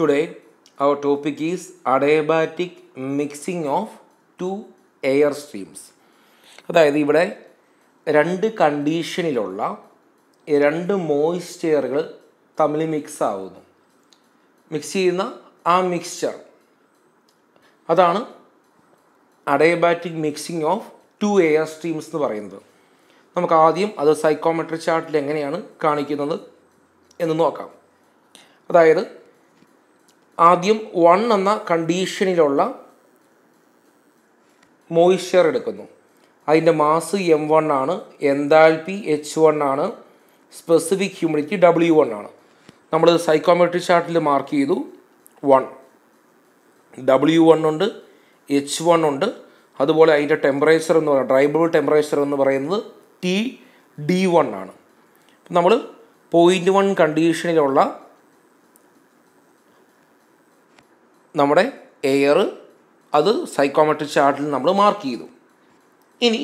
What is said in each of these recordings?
Today our topic is adiabatic mixing of two air streams അതായത് ഇവിടെ രണ്ട് കണ്ടീഷനിലുള്ള രണ്ട് മോയിസ്ചറുകൾ തമ്മിൽ മിക്സ് ആവുന്നു മിക്സ് ചെയ്യുന്ന ആ മിക്സ്ചർ അതാണ് adiabatic mixing of two air streams എന്ന് പറയുന്നത് നമുക്ക് ആദ്യം അത് സൈക്കോമെട്രി ചാർട്ടിൽ എങ്ങനെയാണ് കാണിക്കുന്നത് എന്ന് നോക്കാം അതായത് ആദ്യം വൺ എന്ന കണ്ടീഷനിലുള്ള മോയിസ്ചർ എടുക്കുന്നു അതിൻ്റെ മാസ് എം വൺ ആണ് എന്താൽപി എച്ച് വൺ ആണ് സ്പെസിഫിക് ഹ്യൂമിഡിറ്റി ഡബ്ല്യു വൺ ആണ് നമ്മൾ സൈക്കോമെട്രിക് ചാർട്ടിൽ മാർക്ക് ചെയ്തു വൺ ഡബ്ല്യു വൺ ഉണ്ട് എച്ച് വൺ ഉണ്ട് അതുപോലെ അതിൻ്റെ ടെമ്പറേച്ചർ എന്ന് പറയുന്നത് ഡ്രൈബിൾ ടെമ്പറേച്ചർ എന്ന് പറയുന്നത് ടി ഡി വൺ ആണ് നമ്മൾ പോയിൻറ്റ് വൺ കണ്ടീഷനിലുള്ള നമ്മുടെ എയർ അത് സൈക്കോമെട്രിക് ചാർട്ടിൽ നമ്മൾ മാർക്ക് ചെയ്തു ഇനി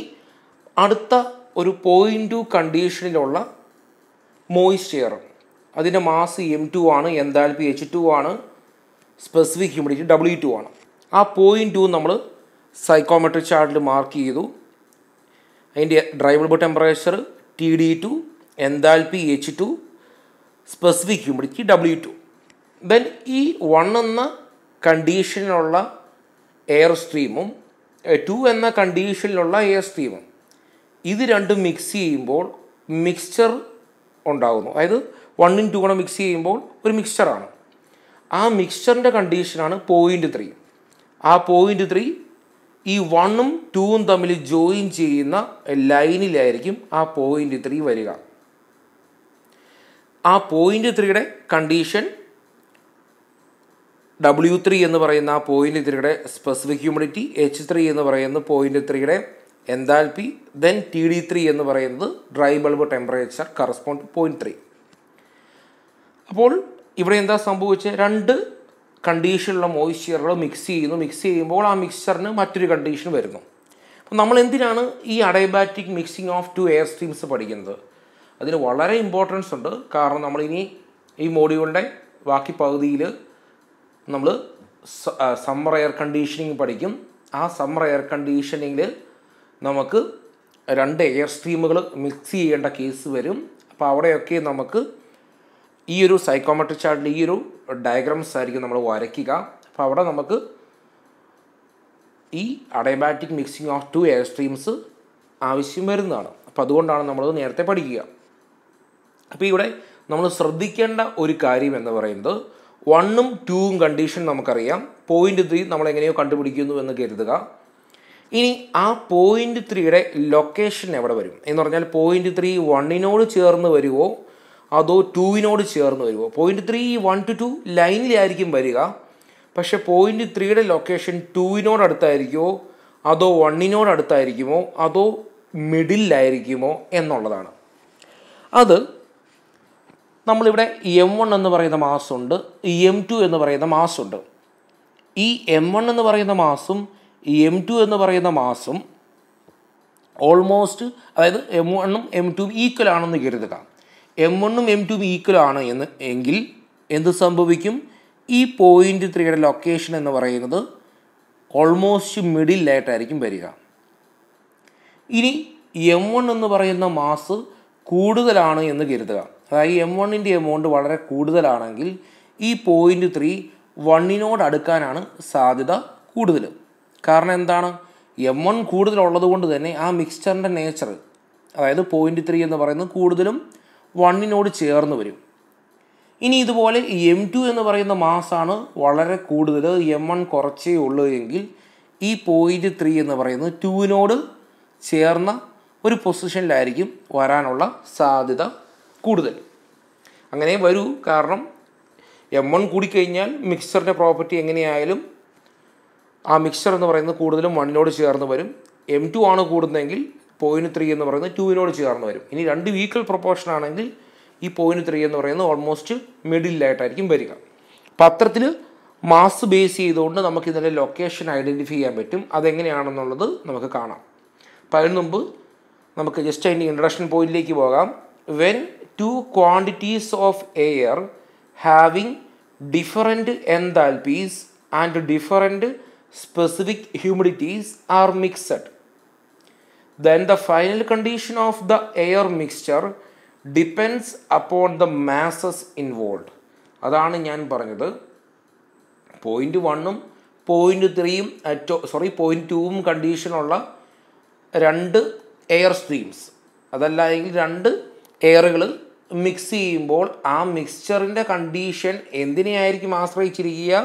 അടുത്ത ഒരു പോയിൻ്റ് ടു കണ്ടീഷനിലുള്ള മോയിസ്റ്റ് എയർ അതിൻ്റെ മാസ് എം ടു ആണ് പി എച്ച് ടു ആണ് സ്പെസിഫിക് ഹ്യൂമിഡിറ്റി ഡബ്ല്യു ടു ആണ് ആ പോയിൻ്റ് ടു നമ്മൾ സൈക്കോമെട്രിക് ചാർട്ടിൽ മാർക്ക് ചെയ്തു അതിൻ്റെ dry bulb temperature T D two P H two specific humidity W two then ഈ വൺ എന്ന കണ്ടീഷനിലുള്ള എയർ സ്ട്രീമും ടു എന്ന കണ്ടീഷനിലുള്ള എയർ സ്ട്രീമും ഇത് രണ്ടും മിക്സ് ചെയ്യുമ്പോൾ മിക്സ്ചർ ഉണ്ടാകുന്നു അതായത് വണ്ണും ടു കൂടെ മിക്സ് ചെയ്യുമ്പോൾ ഒരു മിക്സ്ചറാണ് ആ മിക്സ്ചറിൻ്റെ കണ്ടീഷനാണ് പോയിൻ്റ് ത്രീ ആ പോയിൻ്റ് ത്രീ ഈ വണ്ണും ടൂവും തമ്മിൽ ജോയിൻ ചെയ്യുന്ന ലൈനിലായിരിക്കും ആ പോയിൻ്റ് ത്രീ വരിക ആ പോയിൻ്റ് ത്രീയുടെ കണ്ടീഷൻ ഡബ്ല്യു ത്രീ എന്ന് പറയുന്ന ആ പോയിൻ്റ് ത്രീയുടെ സ്പെസിഫിക് ഹ്യൂമിഡിറ്റി എച്ച് ത്രീ എന്ന് പറയുന്ന പോയിൻ്റ് ത്രീയുടെ enthalpy then T D three എന്ന് പറയുന്നത് dry bulb temperature correspond point three അപ്പോൾ ഇവിടെ എന്താ സംഭവിച്ചത് രണ്ട് കണ്ടീഷനിലുള്ള മോയ്സ്ചറുകൾ മിക്സ് ചെയ്യുന്നു മിക്സ് ചെയ്യുമ്പോൾ ആ മിക്സ്ചറിന് മറ്റൊരു കണ്ടീഷൻ വരുന്നു അപ്പോൾ നമ്മൾ എന്തിനാണ് ഈ adiabatic mixing of two air streams പഠിക്കുന്നത് അതിന് വളരെ ഇമ്പോർട്ടൻസ് ഉണ്ട് കാരണം നമ്മളിനി ഈ മോഡ്യൂളിൻ്റെ ബാക്കി പകുതിയിൽ നമ്മൾ സമ്മർ എയർ കണ്ടീഷനിങ് പഠിക്കും ആ സമ്മർ എയർ കണ്ടീഷനിങ്ങിൽ നമുക്ക് രണ്ട് എയർ സ്ട്രീമുകൾ മിക്സ് ചെയ്യേണ്ട കേസ് വരും അപ്പോൾ അവിടെയൊക്കെ നമുക്ക് ഈ ഒരു സൈക്കോമെട്രിക് ചാർട്ടിൽ ഈ ഒരു ഡയഗ്രാംസ് ആയിരിക്കും നമ്മൾ വരയ്ക്കുക അപ്പോൾ അവിടെ നമുക്ക് ഈ adiabatic mixing of two air streams ആവശ്യം വരുന്നതാണ് അപ്പോൾ അതുകൊണ്ടാണ് നമ്മൾ നേരത്തെ പഠിക്കുക അപ്പോൾ ഇവിടെ നമ്മൾ ശ്രദ്ധിക്കേണ്ട ഒരു കാര്യം എന്ന് പറയുന്നത് വണ്ണും ടൂവും കണ്ടീഷൻ നമുക്കറിയാം പോയിൻറ്റ് ത്രീ നമ്മൾ എങ്ങനെയോ കണ്ടുപിടിക്കുന്നു എന്ന് കരുതുക ഇനി ആ പോയിൻ്റ് ത്രീയുടെ ലൊക്കേഷൻ എവിടെ വരും എന്ന് പറഞ്ഞാൽ പോയിൻ്റ് ത്രീ വണ്ണിനോട് ചേർന്ന് വരുമോ അതോ ടൂവിനോട് ചേർന്ന് വരുമോ point three one to two ലൈനിലായിരിക്കും വരിക പക്ഷെ പോയിൻ്റ് ത്രീയുടെ ലൊക്കേഷൻ ടൂവിനോടടുത്തായിരിക്കുമോ അതോ വണ്ണിനോടടുത്തായിരിക്കുമോ അതോ മിഡിലായിരിക്കുമോ എന്നുള്ളതാണ് അത് നമ്മളിവിടെ എം വൺ എന്ന് പറയുന്ന മാസുണ്ട് എം ടു എന്ന് പറയുന്ന മാസുണ്ട് ഈ എം വൺ എന്ന് പറയുന്ന മാസും എം ടു എന്ന് പറയുന്ന മാസും ഓൾമോസ്റ്റ് അതായത് എം വണ്ണും എം ടു ഈക്വൽ ആണെന്ന് കരുതുക എം വണ്ണും എം ടു ഈക്വൽ ആണ് എന്ന് എങ്കിൽ എന്ത് സംഭവിക്കും ഈ പോയിൻ്റ് ത്രീയുടെ ലൊക്കേഷൻ എന്ന് പറയുന്നത് ഓൾമോസ്റ്റ് മിഡിലായിട്ടായിരിക്കും വരിക ഇനി എം വൺ എന്ന് പറയുന്ന മാസ് കൂടുതലാണ് എന്ന് കരുതുക അതായത് എം വണ്ണിൻ്റെ എമൗണ്ട് വളരെ കൂടുതലാണെങ്കിൽ ഈ പോയിൻ്റ് ത്രീ വണ്ണിനോട് അടുക്കാനാണ് സാധ്യത കൂടുതൽ കാരണം എന്താണ് എം വൺ കൂടുതലുള്ളത് കൊണ്ട് തന്നെ ആ മിക്സ്ചറിൻ്റെ നേച്ചർ അതായത് പോയിൻ്റ് ത്രീ എന്ന് പറയുന്നത് കൂടുതലും വണ്ണിനോട് ചേർന്ന് വരും ഇനി ഇതുപോലെ എം ടു എന്ന് പറയുന്ന മാസാണ് വളരെ കൂടുതൽ എം വൺ കുറച്ചേ ഉള്ളൂ എങ്കിൽ ഈ പോയിൻ്റ് ത്രീ എന്ന് പറയുന്നത് ടുവിനോട് ചേർന്ന ഒരു പൊസിഷനിലായിരിക്കും വരാനുള്ള സാധ്യത കൂടുതൽ അങ്ങനെ വരൂ കാരണം എം വൺ കൂടിക്കഴിഞ്ഞാൽ മിക്സറിൻ്റെ പ്രോപ്പർട്ടി എങ്ങനെയായാലും ആ മിക്സർ എന്ന് പറയുന്നത് കൂടുതലും വണ്ണിനോട് ചേർന്ന് വരും എം ടു ആണ് കൂടുന്നതെങ്കിൽ പോയിൻറ്റ് ത്രീ എന്ന് പറയുന്നത് ടുവിനോട് ചേർന്ന് വരും ഇനി രണ്ട് വീക്കൽ പ്രൊപ്പോർഷൻ ആണെങ്കിൽ ഈ പോയിൻറ്റ് ത്രീ എന്ന് പറയുന്നത് ഓൾമോസ്റ്റ് മിഡിലായിട്ടായിരിക്കും വരിക പത്രത്തിൽ മാസ് ബേസ് ചെയ്തുകൊണ്ട് നമുക്ക് ഇതിൻ്റെ ലൊക്കേഷൻ ഐഡൻറ്റിഫൈ ചെയ്യാൻ പറ്റും അതെങ്ങനെയാണെന്നുള്ളത് നമുക്ക് കാണാം അപ്പം അതിന് മുമ്പ് നമുക്ക് ജസ്റ്റ് അതിൻ്റെ ഇൻട്രഡക്ഷൻ പോയിന്റിലേക്ക് പോകാം when two quantities of air having different enthalpies and different specific humidities are mixed. Then the final condition of the air mixture depends upon the masses involved. അതാണ് ഞാൻ പറഞ്ഞത് പോയിൻ്റ് വണ്ണും പോയിൻ്റ് ത്രീയും sorry point ടൂവും കണ്ടീഷനുള്ള രണ്ട് air streams അതല്ല എങ്കിൽ രണ്ട് എയറുകൾ മിക്സ് ചെയ്യുമ്പോൾ ആ മിക്സ്ചറിൻ്റെ കണ്ടീഷൻ എന്തിനെയായിരിക്കും ആശ്രയിച്ചിരിക്കുക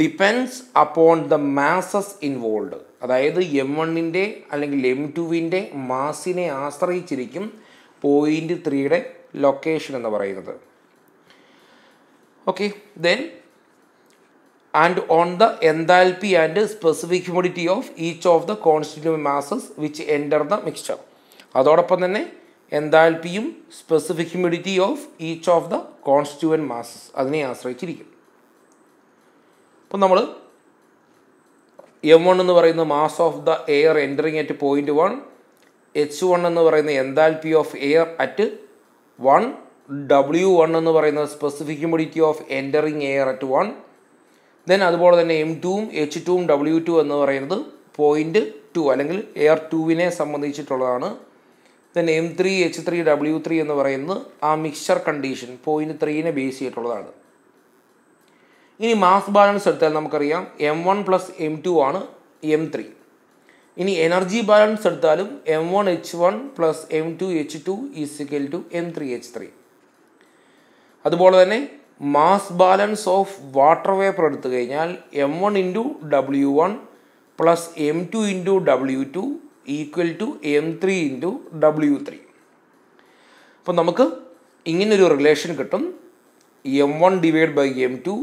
depends upon the masses involve അതായത് എം വണ്ണിൻ്റെ അല്ലെങ്കിൽ എം ടുവിൻ്റെ മാസിനെ ആശ്രയിച്ചിരിക്കും പോയിൻ്റ് ത്രീയുടെ ലൊക്കേഷൻ എന്ന് പറയുന്നത് okay then and on the enthalpy and specific humidity of each of the constituent masses which enter the mixture അതോടൊപ്പം തന്നെ എന്താൽപിയും specific humidity of each of the constituent masses അതിനെ ആശ്രയിച്ചിരിക്കും അപ്പം നമ്മൾ എം വൺ എന്ന് പറയുന്ന mass of the air entering at point one H one എന്ന് പറയുന്ന enthalpy of air at one W one എന്ന് പറയുന്ന specific humidity of entering air at one then അതുപോലെ തന്നെ എം ടുവും എച്ച് ടുവും ഡബ്ല്യു ടു എന്ന് പറയുന്നത് പോയിൻറ്റ് ടു അല്ലെങ്കിൽ എയർ ടുവിനെ സംബന്ധിച്ചിട്ടുള്ളതാണ് then M three H three W three എന്ന് പറയുന്നത് ആ മിക്സ്ചർ കണ്ടീഷൻ പോയിന്റ് ത്രീനെ ബേസ് ചെയ്തിട്ടുള്ളതാണ് ഇനി മാസ് ബാലൻസ് എടുത്താൽ നമുക്കറിയാം M one plus M two ആണ് എം ത്രീ ഇനി എനർജി ബാലൻസ് എടുത്താലും M one H one plus M two H two is equal to M three H three അതുപോലെ തന്നെ mass balance of water vapour എടുത്തു കഴിഞ്ഞാൽ M one into W one plus M two into W two equal to M three into W three അപ്പം നമുക്ക് ഇങ്ങനൊരു relation കിട്ടും M one divide by M two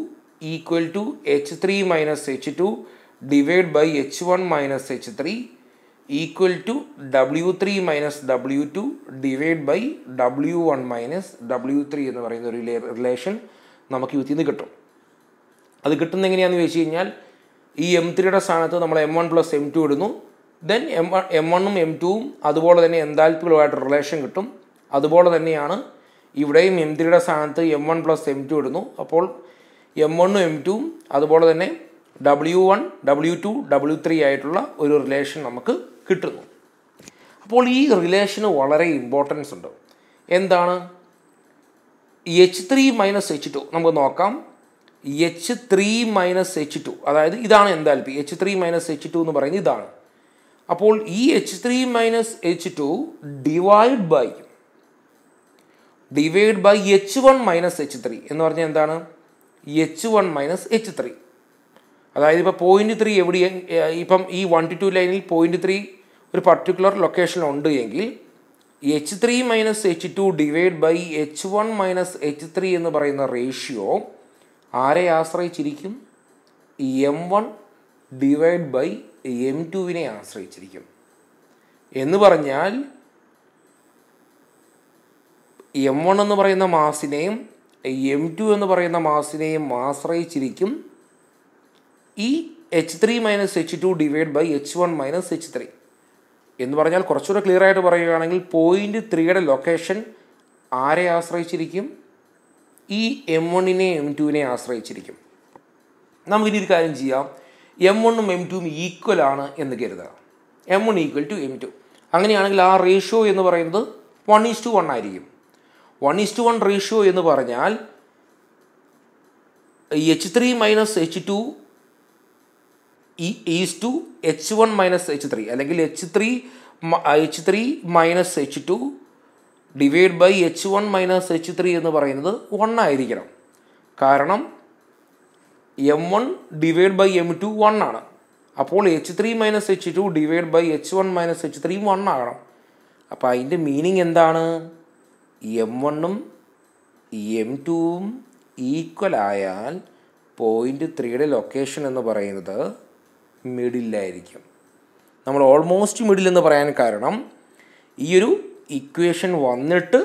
equal to H three minus H two divide by H one minus H three equal to W three minus W two divide by W one minus W three എന്ന് പറയുന്ന ഒരു relation നമുക്ക് ഇതിൽ നിന്ന് കിട്ടും അത് കിട്ടുന്ന എങ്ങനെയാണെന്ന് ചോദിച്ചു കഴിഞ്ഞാൽ ഈ എം ത്രീയുടെ സ്ഥാനത്ത് നമ്മൾ M one plus M two ഇടുന്നു ദെൻ എം എം വണ്ണും എം ടുവും അതുപോലെ തന്നെ എന്താൽപ്പികളുമായിട്ട് റിലേഷൻ കിട്ടും അതുപോലെ തന്നെയാണ് ഇവിടെയും എം ത്രീയുടെ സ്ഥാനത്ത് M one plus M two ഇടുന്നു അപ്പോൾ എം വണ്ണും എം ടുവും അതുപോലെ തന്നെ W one W two W three ആയിട്ടുള്ള ഒരു റിലേഷൻ നമുക്ക് കിട്ടുന്നു അപ്പോൾ ഈ റിലേഷന് വളരെ ഇമ്പോർട്ടൻസ് ഉണ്ട് എന്താണ് H three minus H two നമുക്ക് നോക്കാം H three minus H two അതായത് ഇതാണ് enthalpy H three minus H two എന്ന് പറയുന്നത് ഇതാണ് അപ്പോൾ ഈ H three minus H two divide by divide by H one minus H three എന്ന് പറഞ്ഞാൽ എന്താണ് H one minus H three അതായത് ഇപ്പോൾ പോയിന്റ് ത്രീ എവിടെ ഇപ്പം ഈ വൺ ടു ടു ലൈനിൽ പോയിന്റ് ത്രീ ഒരു പർട്ടിക്കുലർ ഉണ്ട് എങ്കിൽ H three minus H two divide by H one minus H three എന്ന് പറയുന്ന റേഷ്യോ ആരെ ആശ്രയിച്ചിരിക്കും M one divide by M ടുവിനെ ആശ്രയിച്ചിരിക്കും എന്ന് പറഞ്ഞാൽ എം വൺ എന്ന് പറയുന്ന മാസിനെയും എം ടു എന്ന് പറയുന്ന മാസിനെയും ആശ്രയിച്ചിരിക്കും ഈ H three minus H two divide by H one minus H three എന്ന് പറഞ്ഞാൽ കുറച്ചുകൂടെ ക്ലിയർ ആയിട്ട് പറയുകയാണെങ്കിൽ പോയിന്റ് ത്രീയുടെ ലൊക്കേഷൻ ആരെ ആശ്രയിച്ചിരിക്കും ഈ എം വണ്ണിനെ എം ടുവിനെ ആശ്രയിച്ചിരിക്കും നമുക്കിനി ഒരു കാര്യം ചെയ്യാം എം വണ്ണും എം ടുവും ഈക്വൽ ആണ് എന്ന് കരുതുക M one equal to M two അങ്ങനെയാണെങ്കിൽ ആ റേഷ്യോ എന്ന് പറയുന്നത് വൺ ഈസ് ടു വൺ ആയിരിക്കും one is to one ratio എന്ന് പറഞ്ഞാൽ H three minus H two is to H one minus H three അല്ലെങ്കിൽ H three H three minus H two divide by H one minus H three എന്ന് പറയുന്നത് one ആയിരിക്കണം കാരണം M one divide by M two one ആണ് അപ്പോൾ H three minus H two divide by H one minus H three one ആകണം അപ്പോൾ അതിൻ്റെ meaning എന്താണ് എം വണ്ണും എം ടുവും ഈക്വൽ ആയാൽ പോയിൻ്റ് ത്രീയുടെ ലൊക്കേഷൻ എന്ന് പറയുന്നത് മിഡിലായിരിക്കും നമ്മൾ ഓൾമോസ്റ്റ് മിഡിൽ എന്ന് പറയാൻ കാരണം ഈ ഒരു ഇക്വേഷൻ വന്നിട്ട്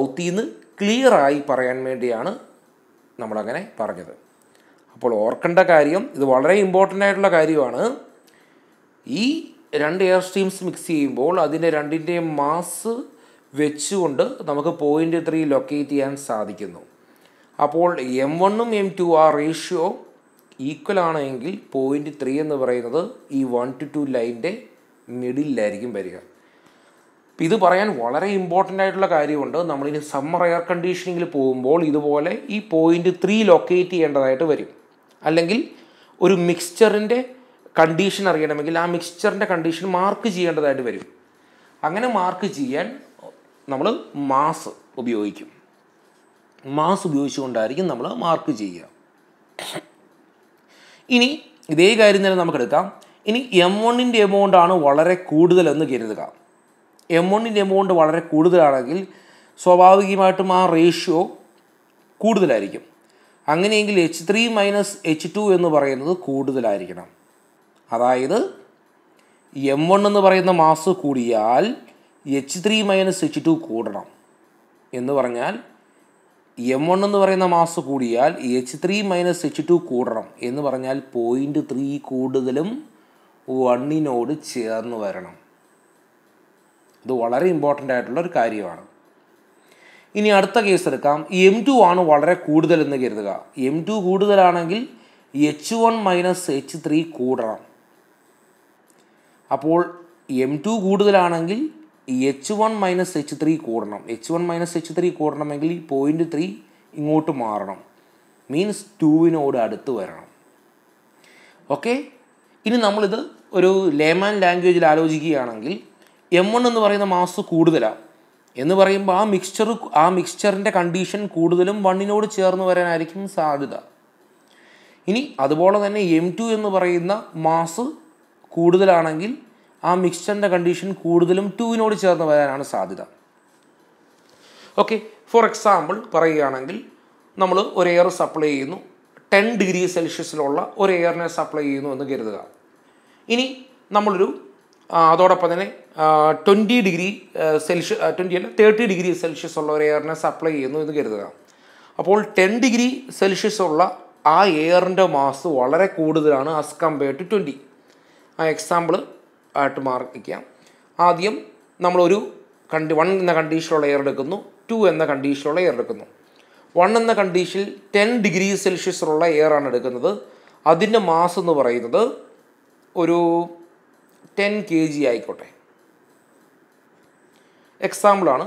ഔത്തിന്ന് ക്ലിയറായി പറയാൻ വേണ്ടിയാണ് നമ്മളങ്ങനെ പറഞ്ഞത് അപ്പോൾ ഓർക്കേണ്ട കാര്യം ഇത് വളരെ ഇമ്പോർട്ടൻ്റ് ആയിട്ടുള്ള കാര്യമാണ് ഈ രണ്ട് എയർ സ്ട്രീംസ് മിക്സ് ചെയ്യുമ്പോൾ അതിൻ്റെ രണ്ടിൻ്റെയും മാസ് വെച്ചുകൊണ്ട് നമുക്ക് പോയിൻ്റ് ത്രീ ലൊക്കേറ്റ് ചെയ്യാൻ സാധിക്കുന്നു അപ്പോൾ എം വണ്ണും എം ടു ആ റേഷ്യോ ഈക്വൽ ആണെങ്കിൽ പോയിൻ്റ് ത്രീ എന്ന് പറയുന്നത് ഈ വൺ ടു ടു ലൈൻ്റെ മിഡിലായിരിക്കും വരിക ഇത് പറയാൻ വളരെ ഇമ്പോർട്ടൻ്റ് ആയിട്ടുള്ള കാര്യമുണ്ട് നമ്മളിനി സമ്മർ എയർ കണ്ടീഷനിങ്ങിൽ പോകുമ്പോൾ ഇതുപോലെ ഈ പോയിൻ്റ് ത്രീ ലൊക്കേറ്റ് ചെയ്യേണ്ടതായിട്ട് വരും അല്ലെങ്കിൽ ഒരു മിക്സ്ചറിൻ്റെ കണ്ടീഷൻ അറിയണമെങ്കിൽ ആ മിക്സ്ചറിൻ്റെ കണ്ടീഷൻ മാർക്ക് ചെയ്യേണ്ടതായിട്ട് വരും അങ്ങനെ മാർക്ക് ചെയ്യാൻ നമ്മൾ മാസ് ഉപയോഗിക്കും മാസ് ഉപയോഗിച്ചുകൊണ്ടായിരിക്കും നമ്മൾ മാർക്ക് ചെയ്യുക ഇനി ഇതേ കാര്യം തന്നെ നമുക്കെടുക്കാം ഇനി എം വണ്ണിൻ്റെ എമൗണ്ട് ആണ് വളരെ കൂടുതലെന്ന് കരുതുക എം വണ്ണിൻ്റെ എമൗണ്ട് വളരെ കൂടുതലാണെങ്കിൽ സ്വാഭാവികമായിട്ടും ആ റേഷ്യോ കൂടുതലായിരിക്കും അങ്ങനെയെങ്കിൽ H three minus H two എന്ന് പറയുന്നത് കൂടുതലായിരിക്കണം അതായത് എം വൺ എന്ന് പറയുന്ന മാസ് കൂടിയാൽ H three minus H two കൂടണം എന്ന് പറഞ്ഞാൽ എം വൺ എന്ന് പറയുന്ന മാസ് കൂടിയാൽ H three minus H two കൂടണം എന്ന് പറഞ്ഞാൽ പോയിൻ്റ് ത്രീ കൂടുതലും വണ്ണിനോട് ചേർന്ന് വരണം ഇത് വളരെ ഇമ്പോർട്ടൻ്റ് ആയിട്ടുള്ള ഒരു കാര്യമാണ് ഇനി അടുത്ത കേസ് എടുക്കാം എം ടു ആണ് വളരെ കൂടുതൽ എന്ന് കരുതുക എം ടു കൂടുതലാണെങ്കിൽ H one minus H three കൂടണം അപ്പോൾ എം ടു കൂടുതലാണെങ്കിൽ H one minus H three കൂടണം H one minus H three കൂടണമെങ്കിൽ പോയിൻറ്റ് ത്രീ ഇങ്ങോട്ട് മാറണം മീൻസ് ടുവിനോട് അടുത്ത് വരണം ഓക്കെ ഇനി നമ്മളിത് ഒരു ലേമാൻ ലാംഗ്വേജിൽ ആലോചിക്കുകയാണെങ്കിൽ എം വൺ എന്ന് പറയുന്ന മാസ് കൂടുതലാണ് എന്ന് പറയുമ്പോൾ ആ മിക്സ്ചർ ആ മിക്സ്ചറിൻ്റെ കണ്ടീഷൻ കൂടുതലും വണ്ണിനോട് ചേർന്ന് വരാനായിരിക്കും സാധ്യത ഇനി അതുപോലെ തന്നെ എം ടു എന്ന് പറയുന്ന മാസ് കൂടുതലാണെങ്കിൽ ആ മിക്സ്ചറിൻ്റെ കണ്ടീഷൻ കൂടുതലും ടുവിനോട് ചേർന്ന് വരാനാണ് സാധ്യത ഓക്കെ ഫോർ എക്സാമ്പിൾ പറയുകയാണെങ്കിൽ നമ്മൾ ഒരു എയർ സപ്ലൈ ചെയ്യുന്നു ടെൻ ഡിഗ്രി സെൽഷ്യസിലുള്ള ഒരു എയറിനെ സപ്ലൈ ചെയ്യുന്നു എന്ന് കരുതുക ഇനി നമ്മളൊരു അതോടൊപ്പം തന്നെ ട്വൻറ്റി ഡിഗ്രി സെൽഷ്യസ് ട്വൻറ്റി അല്ല തേർട്ടി ഡിഗ്രി സെൽഷ്യസ് ഉള്ള ഒരു എയറിനെ സപ്ലൈ ചെയ്യുന്നു എന്ന് കരുതുക അപ്പോൾ ടെൻ ഡിഗ്രി സെൽഷ്യസ് ഉള്ള ആ എയറിൻ്റെ മാസ് വളരെ കൂടുതലാണ് ആസ് കമ്പയർ ടു ട്വൻറ്റി ആ എക്സാമ്പിൾ ആയിട്ട് മാർക്കിക്കാം ആദ്യം നമ്മളൊരു കണ്ടി വൺ എന്ന കണ്ടീഷനുള്ള എയർ എടുക്കുന്നു ടു എന്ന കണ്ടീഷനുള്ള എയർ എടുക്കുന്നു വൺ എന്ന കണ്ടീഷനിൽ ടെൻ ഡിഗ്രി സെൽഷ്യസിലുള്ള എയർ ആണ് എടുക്കുന്നത് അതിൻ്റെ മാസ് എന്ന് പറയുന്നത് ഒരു ടെൻ കെ ജി ആയിക്കോട്ടെ എക്സാമ്പിളാണ്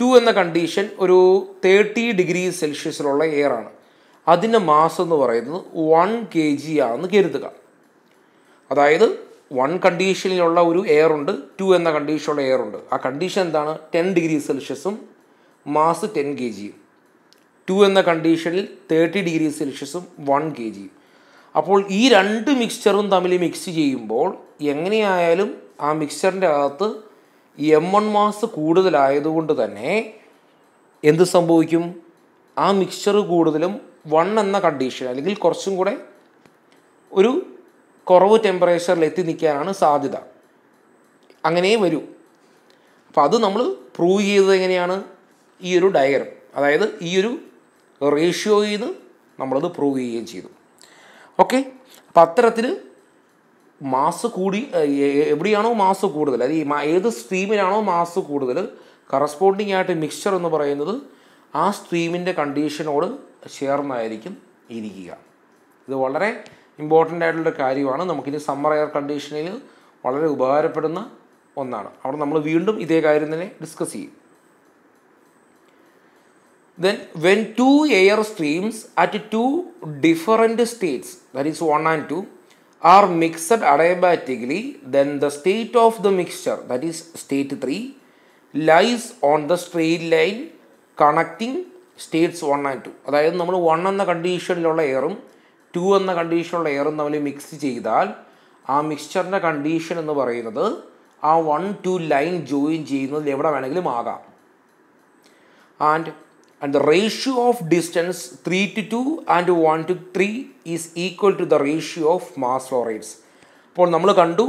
ടു എന്ന കണ്ടീഷൻ ഒരു തേർട്ടി ഡിഗ്രി സെൽഷ്യസിലുള്ള എയർ ആണ് അതിൻ്റെ മാസ് എന്ന് പറയുന്നത് വൺ കെ ജി ആണെന്ന് കരുതുക അതായത് വൺ കണ്ടീഷനിലുള്ള ഒരു എയർ ഉണ്ട് ടു എന്ന കണ്ടീഷനുള്ള എയർ ഉണ്ട് ആ കണ്ടീഷൻ എന്താണ് ടെൻ ഡിഗ്രി സെൽഷ്യസും മാസ് ടെൻ കെ ജിയും ടു എന്ന കണ്ടീഷനിൽ തേർട്ടി ഡിഗ്രി സെൽഷ്യസും വൺ കെ ജിയും അപ്പോൾ ഈ രണ്ട് മിക്സ്ചറും തമ്മിൽ മിക്സ് ചെയ്യുമ്പോൾ എങ്ങനെയായാലും ആ മിക്സ്ചറിൻ്റെ അകത്ത് എം വൺ മാസ് കൂടുതലായതുകൊണ്ട് തന്നെ എന്ത് സംഭവിക്കും ആ മിക്സ്ചർ കൂടുതലും വൺ എന്ന കണ്ടീഷൻ അല്ലെങ്കിൽ കുറച്ചും കൂടെ ഒരു കുറവ് ടെമ്പറേച്ചറിൽ എത്തി നിൽക്കാനാണ് സാധ്യത അങ്ങനെ വരൂ അപ്പോൾ അത് നമ്മൾ പ്രൂവ് ചെയ്തത് എങ്ങനെയാണ് ഈ ഒരു ഡയഗ്രം അതായത് ഈ ഒരു റേഷ്യോയിൽ നിന്ന് നമ്മളത് പ്രൂവ് ചെയ്യുകയും ചെയ്തു ഓക്കെ അപ്പം അത്തരത്തിൽ മാസ് കൂടി എവിടെയാണോ മാസ് കൂടുതൽ അത് ഈ ഏത് സ്ട്രീമിനാണോ മാസ് കൂടുതൽ കറസ്പോണ്ടിങ് ആയിട്ട് മിക്സ്ചർ എന്ന് പറയുന്നത് ആ സ്ട്രീമിൻ്റെ കണ്ടീഷനോട് ചേർന്നായിരിക്കും ഇരിക്കുക ഇത് വളരെ ഇമ്പോർട്ടൻ്റ് ആയിട്ടുള്ള കാര്യമാണ് നമുക്കിനി സമ്മർ എയർ കണ്ടീഷനിൽ വളരെ ഉപകാരപ്പെടുന്ന ഒന്നാണ് അവിടെ നമ്മൾ വീണ്ടും ഇതേ കാര്യം തന്നെ ഡിസ്കസ് ചെയ്യും then when two air streams at two different states that is 1 and 2 are mixed adiabatically then the state of the mixture that is state 3 lies on the straight line connecting states one and two അതായത് നമ്മൾ one എന്ന കണ്ടീഷനിലുള്ള എയറും to എന്ന കണ്ടീഷനിലുള്ള എയറും തമ്മിൽ mix ചെയ്താൽ ആ മിക്സ്ചറിൻ്റെ condition എന്ന് പറയുന്നത് ആ വൺ ടു ലൈൻ ജോയിൻ ചെയ്യുന്നതിൽ എവിടെ വേണമെങ്കിലും ആകാം and and the ratio of distance 3 to 2 and 1 to 3 is equal to the ratio of mass flow rates അപ്പോൾ നമ്മൾ കണ്ടു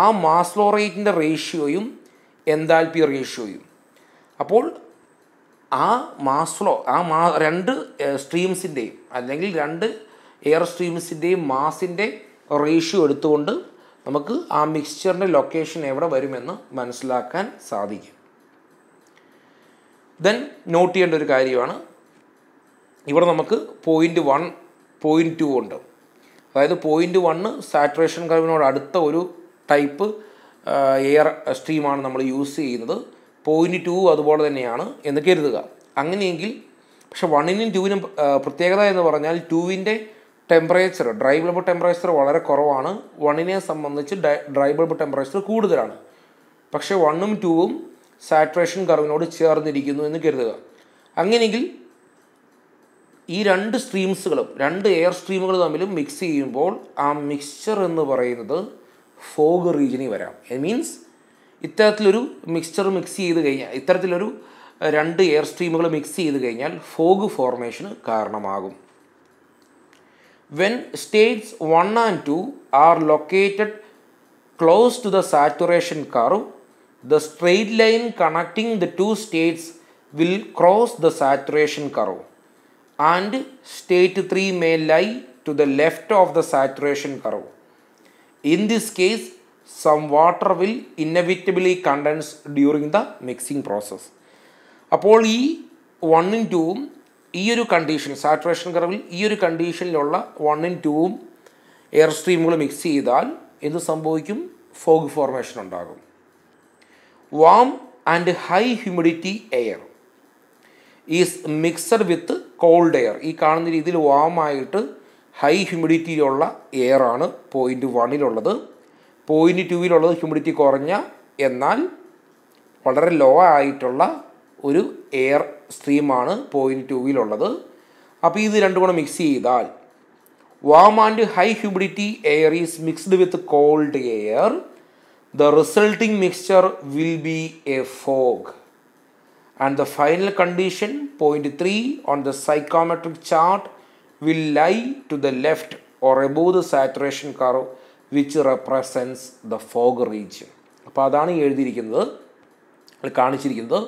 ആ മാസ് ഫ്ലോ റേറ്റിൻ്റെ റേഷ്യോയും എന്താൽപി റേഷ്യോയും അപ്പോൾ ആ മാസ് ഫ്ലോ ആ മാ രണ്ട് സ്ട്രീംസിൻ്റെയും അല്ലെങ്കിൽ രണ്ട് എയർ സ്ട്രീംസിൻ്റെയും മാസിൻ്റെ റേഷ്യോ എടുത്തുകൊണ്ട് നമുക്ക് ആ മിക്സ്ചറിൻ്റെ ലൊക്കേഷൻ എവിടെ വരുമെന്ന് മനസ്സിലാക്കാൻ സാധിക്കും ദെൻ നോട്ട് ചെയ്യേണ്ട ഒരു കാര്യമാണ് ഇവിടെ നമുക്ക് പോയിൻ്റ് വൺ പോയിൻ്റ് ടു ഉണ്ട് അതായത് പോയിൻ്റ് വണ്ണ് സാറ്ററേഷൻ കർവിനോട് അടുത്ത ഒരു ടൈപ്പ് എയർ സ്ട്രീമാണ് നമ്മൾ യൂസ് ചെയ്യുന്നത് പോയിൻ്റ് ടു അതുപോലെ തന്നെയാണ് എന്ന് കരുതുക അങ്ങനെയെങ്കിൽ പക്ഷേ വണ്ണിനും ടുവിനും പ്രത്യേകത എന്ന് പറഞ്ഞാൽ ടുവിൻ്റെ ടെമ്പറേച്ചർ ഡ്രൈ ബൾബ് ടെമ്പറേച്ചർ വളരെ കുറവാണ് വണ്ണിനെ സംബന്ധിച്ച് ഡ്രൈ ബൾബ് ടെമ്പറേച്ചർ കൂടുതലാണ് പക്ഷേ വണ്ണും ടുവും സാറ്റുറേഷൻ കർവിനോട് ചേർന്നിരിക്കുന്നു എന്ന് കരുതുക അങ്ങനെയെങ്കിൽ ഈ രണ്ട് സ്ട്രീംസുകളും രണ്ട് എയർ സ്ട്രീമുകൾ തമ്മിൽ മിക്സ് ചെയ്യുമ്പോൾ ആ മിക്സ്ചർ എന്ന് പറയുന്നത് ഫോഗ് റീജിയനിൽ വരാം ഇറ്റ് മീൻസ് ഇത്തരത്തിലൊരു മിക്സ്ചർ മിക്സ് ചെയ്ത് കഴിഞ്ഞാൽ ഇത്തരത്തിലൊരു രണ്ട് എയർ സ്ട്രീമുകൾ മിക്സ് ചെയ്ത് കഴിഞ്ഞാൽ ഫോഗ് ഫോർമേഷന് കാരണമാകും when states one and two are located close to the saturation കാറും the straight line connecting the two states will cross the saturation curve and state 3 may lie to the left of the saturation curve. In this case, some water will inevitably condense during the mixing process. അപ്പോൾ ഈ വണ്ണും ടൂവും ഈ ഒരു condition saturation കർവിൽ ഈ ഒരു കണ്ടീഷനിലുള്ള വണ്ണും ടൂവും എയർ സ്ട്രീമുകൾ മിക്സ് ചെയ്താൽ എന്ത് സംഭവിക്കും ഫോഗ് ഫോർമേഷൻ ഉണ്ടാകും warm and high humidity air is mixed with cold air ഈ കാണുന്ന രീതിയിൽ വാമായിട്ട് ഹൈ ഹ്യൂമിഡിറ്റിയിലുള്ള എയർ ആണ് പോയിൻറ്റ് വണ്ണിലുള്ളത് പോയിൻറ്റ് ടുവിലുള്ളത് ഹ്യൂമിഡിറ്റി കുറഞ്ഞ എന്നാൽ വളരെ ലോ ആയിട്ടുള്ള ഒരു എയർ സ്ട്രീമാണ് പോയിൻറ്റ് ടുവിലുള്ളത് അപ്പോൾ ഇത് രണ്ടും കൂടെ മിക്സ് ചെയ്താൽ warm and high humidity air is mixed with cold air the resulting mixture will be a fog and the final condition point three on the psychrometric chart will lie to the left or above the saturation curve which represents the fog region അപ്പോൾ അതാണ് എഴുതിയിരിക്കുന്നത് കാണിച്ചിരിക്കുന്നത്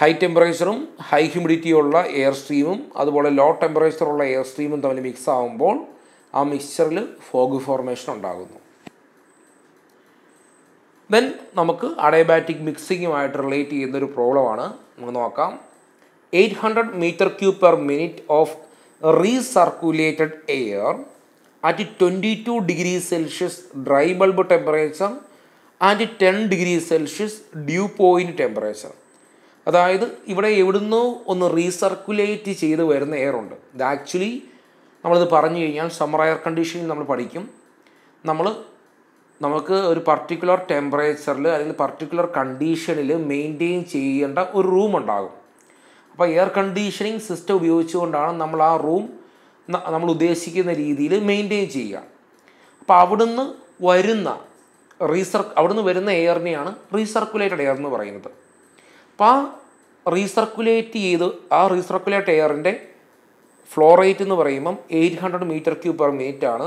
high ടെമ്പറേച്ചറും high humidity ഉള്ള air സ്ട്രീമും അതുപോലെ low ടെമ്പറേച്ചറുള്ള air സ്ട്രീമും തമ്മിൽ മിക്സ് ആവുമ്പോൾ ആ മിക്സ്ചറിൽ ഫോഗ് ഫോർമേഷൻ ഉണ്ടാകുന്നു ദെൻ നമുക്ക് അഡയബാറ്റിക് മിക്സിങ്ങുമായിട്ട് റിലേറ്റ് ചെയ്യുന്ന ഒരു പ്രോബ്ലമാണ് നമുക്ക് നോക്കാം eight hundred metre cube per minute of recirculated air at twenty two degree Celsius dry bulb temperature and ten degree Celsius dew point temperature അതായത് ഇവിടെ എവിടുന്നോ ഒന്ന് റീസർക്കുലേറ്റ് ചെയ്ത് വരുന്ന എയർ ഉണ്ട് ഇത് ആക്ച്വലി നമ്മളിത് പറഞ്ഞു കഴിഞ്ഞാൽ സമ്മർ എയർ കണ്ടീഷനിൽ നമ്മൾ പഠിക്കും നമ്മൾ നമുക്ക് ഒരു പർട്ടിക്കുലർ ടെമ്പറേച്ചറിൽ അല്ലെങ്കിൽ പർട്ടിക്കുലർ കണ്ടീഷനിൽ മെയിൻറ്റെയിൻ ചെയ്യേണ്ട ഒരു റൂം ഉണ്ടാകും അപ്പോൾ എയർ കണ്ടീഷനിങ് സിസ്റ്റം ഉപയോഗിച്ചുകൊണ്ടാണ് നമ്മൾ ആ റൂം നമ്മൾ ഉദ്ദേശിക്കുന്ന രീതിയിൽ മെയിൻറ്റെയിൻ ചെയ്യുക അപ്പോൾ അവിടുന്ന് വരുന്ന റീസർ അവിടുന്ന് വരുന്ന എയറിനെയാണ് റീസർക്കുലേറ്റഡ് എയർ എന്ന് പറയുന്നത് അപ്പോൾ ആ റീസർക്കുലേറ്റ് ചെയ്ത് ആ റീസർക്കുലേറ്റ് എയറിൻ്റെ ഫ്ലോ റേറ്റ് എന്ന് പറയുമ്പം eight hundred metre cube per minute ആണ്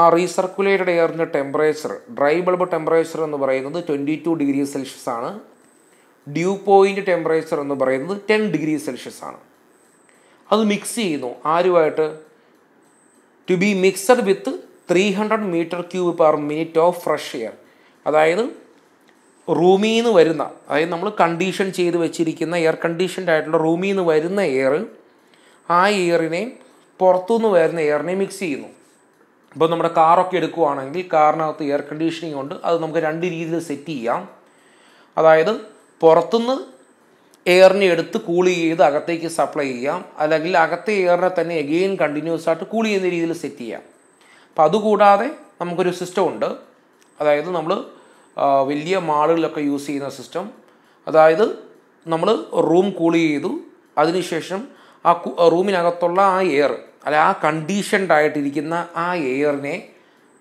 ആ റീസർക്കുലേറ്റഡ് എയറിൻ്റെ ടെമ്പറേച്ചർ ഡ്രൈ ബൾബ് ടെമ്പറേച്ചർ എന്ന് പറയുന്നത് ട്വൻറ്റി ടു ഡിഗ്രി സെൽഷ്യസ് ആണ് ഡ്യൂ പോയിൻ്റ് ടെമ്പറേച്ചർ എന്ന് പറയുന്നത് ടെൻ ഡിഗ്രി സെൽഷ്യസ് ആണ് അത് മിക്സ് ചെയ്യുന്നു ആരുമായിട്ട് to be mixed with three hundred metre cube per minute of fresh air അതായത് റൂമിൽ നിന്ന് വരുന്ന അതായത് നമ്മൾ കണ്ടീഷൻ ചെയ്ത് വെച്ചിരിക്കുന്ന എയർ കണ്ടീഷൻഡ് ആയിട്ടുള്ള റൂമിൽ നിന്ന് വരുന്ന എയർ ആ എയറിനെയും പുറത്തുനിന്ന് വരുന്ന എയറിനെയും മിക്സ് ചെയ്യുന്നു ഇപ്പോൾ നമ്മുടെ കാറൊക്കെ എടുക്കുവാണെങ്കിൽ കാറിനകത്ത് എയർ കണ്ടീഷനിങ് ഉണ്ട് അത് നമുക്ക് രണ്ട് രീതിയിൽ സെറ്റ് ചെയ്യാം അതായത് പുറത്തുനിന്ന് എയറിനെ എടുത്ത് കൂൾ ചെയ്ത് അകത്തേക്ക് സപ്ലൈ ചെയ്യാം അല്ലെങ്കിൽ അകത്തെ എയറിനെ തന്നെ എഗെയിൻ കണ്ടിന്യൂസ് ആയിട്ട് കൂൾ ചെയ്യുന്ന രീതിയിൽ സെറ്റ് ചെയ്യാം അപ്പം അതുകൂടാതെ നമുക്കൊരു സിസ്റ്റം ഉണ്ട് അതായത് നമ്മൾ വലിയ മാളുകളിലൊക്കെ യൂസ് ചെയ്യുന്ന സിസ്റ്റം അതായത് നമ്മൾ റൂം കൂൾ ചെയ്തു അതിനുശേഷം ആ റൂമിനകത്തുള്ള ആ എയർ അല്ല ആ കണ്ടീഷൻഡ് ആയിട്ടിരിക്കുന്ന ആ എയറിനെ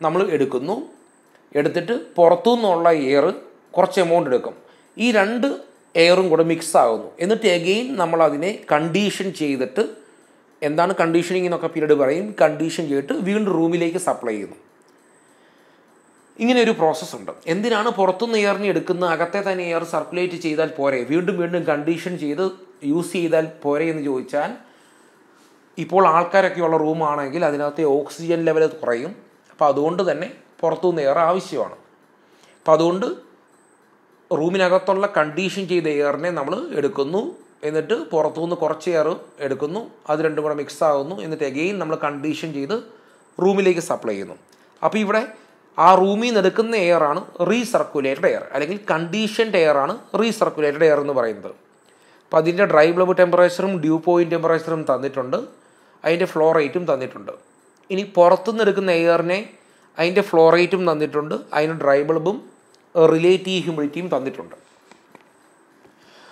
നമ്മൾ എടുക്കുന്നു എടുത്തിട്ട് പുറത്തു നിന്നുള്ള എയർ കുറച്ച് എമൗണ്ട് എടുക്കും ഈ രണ്ട് എയറും കൂടെ മിക്സ് ആകുന്നു എന്നിട്ട് എഗെയിൻ നമ്മൾ അതിനെ കണ്ടീഷൻ ചെയ്തിട്ട് എന്താണ് കണ്ടീഷനിങ് എന്നൊക്കെ പീരീഡ് പറയും കണ്ടീഷൻ ചെയ്തിട്ട് വീണ്ടും റൂമിലേക്ക് സപ്ലൈ ചെയ്യുന്നു ഇങ്ങനെ ഒരു പ്രോസസ്സ് ഉണ്ട് എന്തിനാണ് പുറത്തുനിന്ന് എയറിനെ എടുക്കുന്ന അകത്തെ തന്നെ എയർ സർക്കുലേറ്റ് ചെയ്താൽ പോരെ വീണ്ടും വീണ്ടും കണ്ടീഷൻ ചെയ്ത് യൂസ് ചെയ്താൽ പോരെ എന്ന് ചോദിച്ചാൽ ഇപ്പോൾ ആൾക്കാരൊക്കെയുള്ള റൂമാണെങ്കിൽ അതിനകത്തെ ഓക്സിജൻ ലെവൽ കുറയും അപ്പോൾ അതുകൊണ്ട് തന്നെ പുറത്തുനിന്ന് എയർ ആവശ്യമാണ് അപ്പോൾ അതുകൊണ്ട് റൂമിനകത്തുള്ള കണ്ടീഷൻ ചെയ്ത എയറിനെ നമ്മൾ എടുക്കുന്നു എന്നിട്ട് പുറത്തുനിന്ന് കുറച്ച് എയർ എടുക്കുന്നു അത് രണ്ടും കൂടെ മിക്സ് ആകുന്നു എന്നിട്ട് എഗെയിൻ നമ്മൾ കണ്ടീഷൻ ചെയ്ത് റൂമിലേക്ക് സപ്ലൈ ചെയ്യുന്നു അപ്പോൾ ഇവിടെ ആ റൂമിൽ നിന്ന് എടുക്കുന്ന എയറാണ് റീസർക്കുലേറ്റഡ് എയർ അല്ലെങ്കിൽ കണ്ടീഷൻഡ് എയറാണ് റീസർക്കുലേറ്റഡ് എയർ എന്ന് പറയുന്നത് അപ്പോൾ അതിൻ്റെ ഡ്രൈ ബ്ലബ് ടെമ്പറേച്ചറും ഡ്യൂ പോയിൻറ്റ് ടെമ്പറേച്ചറും തന്നിട്ടുണ്ട് അതിൻ്റെ ഫ്ലോ റേറ്റും തന്നിട്ടുണ്ട് ഇനി പുറത്തുനിന്ന് എടുക്കുന്ന എയറിനെ അതിൻ്റെ ഫ്ലോ റേറ്റും തന്നിട്ടുണ്ട് അതിന് ഡ്രൈ ബൾബും റിലേറ്റീവ് ഹ്യൂമിഡിറ്റിയും തന്നിട്ടുണ്ട്